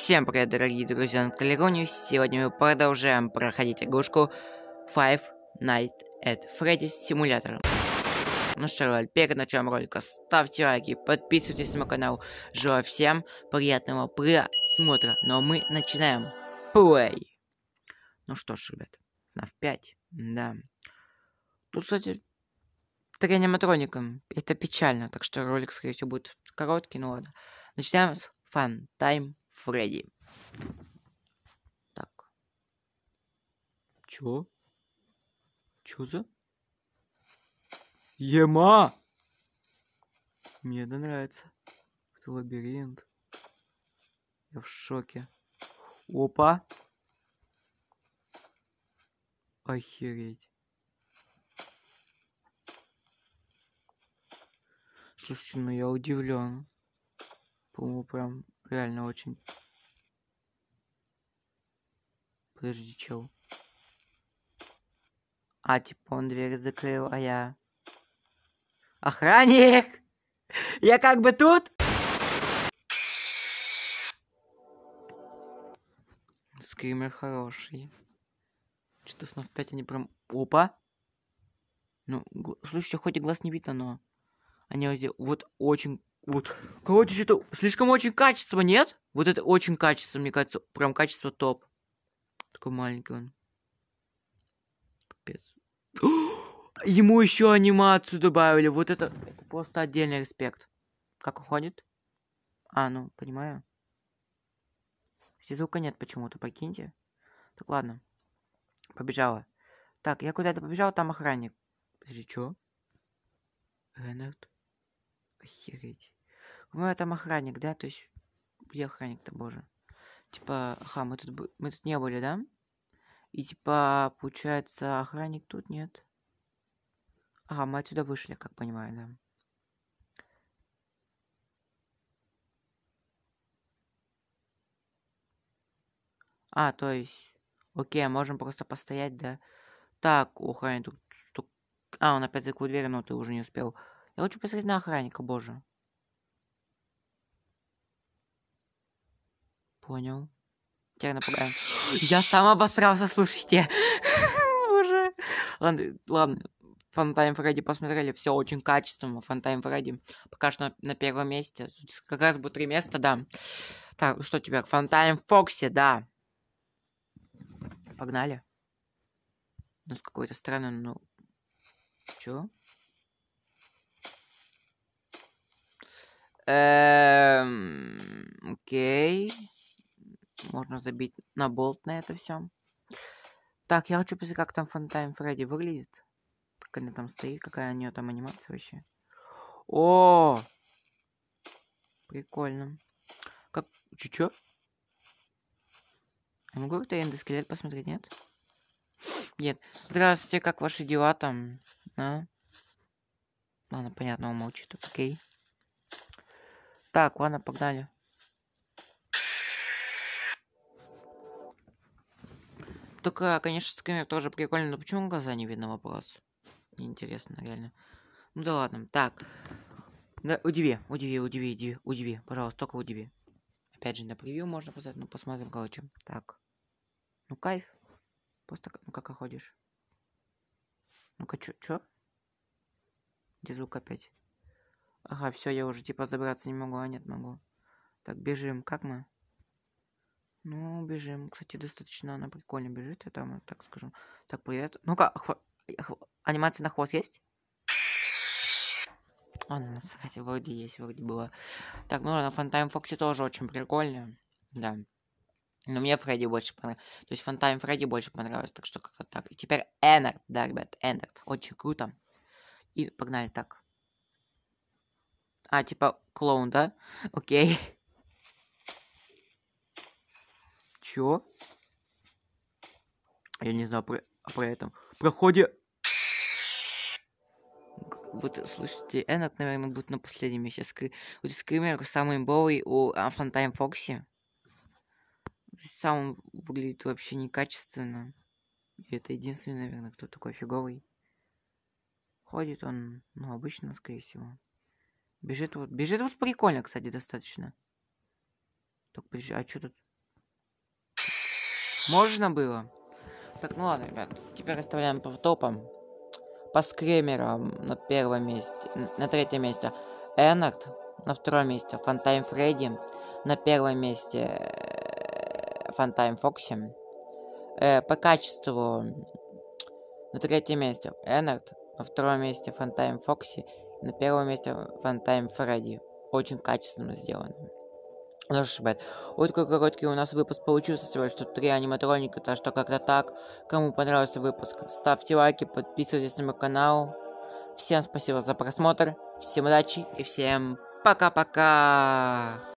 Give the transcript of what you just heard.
Всем привет, дорогие друзья, на Калерониус. Сегодня мы продолжаем проходить игрушку Five Nights at Freddy's Simulator. Ну что, перед началом ролика ставьте лайки, подписывайтесь на мой канал. Желаю всем приятного просмотра. Но мы начинаем. Плей! Ну что ж, ребят, на 5, да. Тут, кстати, три аниматроника. Это печально, так что ролик, скорее всего, будет короткий, ну ладно. Начинаем с Fun Time Фредди. Так. Чё? Чё за? Ема! Мне это нравится. Это лабиринт. Я в шоке. Опа! Охереть. Слушайте, ну я удивлен. По-моему, прям Реально очень. Подожди, чел. А, типа, он дверь закрыл, а я... Охранник! Я как бы тут? Скример хороший. Что-то в 5 они прям... Опа! Ну, слушайте, хоть и глаз не видно, но... Они вот, вот очень вот. Короче, это слишком очень качество, нет? Вот это очень качество, мне кажется. Прям качество топ. Такой маленький он. Капец. Ему еще анимацию добавили. Вот это, это просто отдельный респект. Как он ходит? А, ну, понимаю. Все звука нет почему-то, покиньте. Так, ладно. Побежала. Так, я куда-то побежал, там охранник. Подожди, чё? Ренард? Охереть. Мой а там охранник, да? То есть, где охранник-то, боже? Типа, ха, мы тут, мы тут не были, да? И типа, получается, охранник тут нет. Ага, мы отсюда вышли, как понимаю, да. А, то есть... Окей, а можем просто постоять, да? Так, охранник тут... тут... А, он опять закрыл дверь, но ты уже не успел. Я хочу посмотреть на охранника, боже. понял. Тебя напугаем. Я сам обосрался, слушайте. Боже. Ладно, ладно. Фантайм Фредди посмотрели, все очень качественно, Фантайм Фредди пока что на, первом месте, как раз бы три места, да. Так, что у тебя? Фантайм Фокси, да. Погнали. Ну, с какой-то стороны, ну... Чё? Эм... Окей... Можно забить на болт на это все. Так, я хочу посмотреть, как там Фантайм Фредди выглядит. Как она там стоит, какая у нее там анимация вообще. О! Прикольно. Как... Чё-чё? Я могу какой-то эндоскелет посмотреть, нет? Нет. Здравствуйте, как ваши дела там? А? Ладно, понятно, он молчит, окей. Так, ладно, погнали. Только, конечно, скример тоже прикольно, но почему глаза не видно вопрос? Интересно, реально. Ну да ладно, так. Да, удиви, удиви, удиви, удиви, удиви, пожалуйста, только удиви. Опять же, на превью можно поставить, ну посмотрим, короче. Так. Ну кайф. Просто, ну как оходишь? Ну-ка, чё, чё? Где звук опять? Ага, все, я уже типа забраться не могу, а нет, могу. Так, бежим, как мы? Ну, бежим. Кстати, достаточно она прикольно бежит, я там так скажу. Так, привет. Ну-ка, анимация на хвост есть? Ладно, кстати, вроде есть, вроде было. Так, ну на Фантайм Фокси тоже очень прикольно. Да. Но мне Фредди больше понравился. То есть Фантайм Фредди больше понравился, так что как-то так. И теперь Эннерт, да, ребят, Эннерт. Очень круто. И погнали так. А, типа клоун, да? Окей. чё? Я не знаю про, а про этом. Проходе... Вот, слушайте, Энок, наверное, будет на последнем месте. Скри... Вот скример самый имбовый у а, Фантайм Фокси. Сам выглядит вообще некачественно. И это единственный, наверное, кто такой фиговый. Ходит он, ну, обычно, скорее всего. Бежит вот. Бежит вот прикольно, кстати, достаточно. Так, бежит а что тут? Можно было? Так, ну ладно, ребят. Теперь оставляем по топам. По скримерам на первом месте. На третьем месте. Энард на втором месте. Фантайм Фредди на первом месте. Э, Фантайм Фокси. Э, по качеству на третьем месте Энард, на втором месте Фантайм Фокси, на первом месте Фантайм Фредди. Очень качественно сделано. Ну что ж, ребят, вот такой короткий у нас выпуск получился всего лишь тут три аниматроника, так что как-то так. Кому понравился выпуск, ставьте лайки, подписывайтесь на мой канал. Всем спасибо за просмотр, всем удачи и всем пока-пока!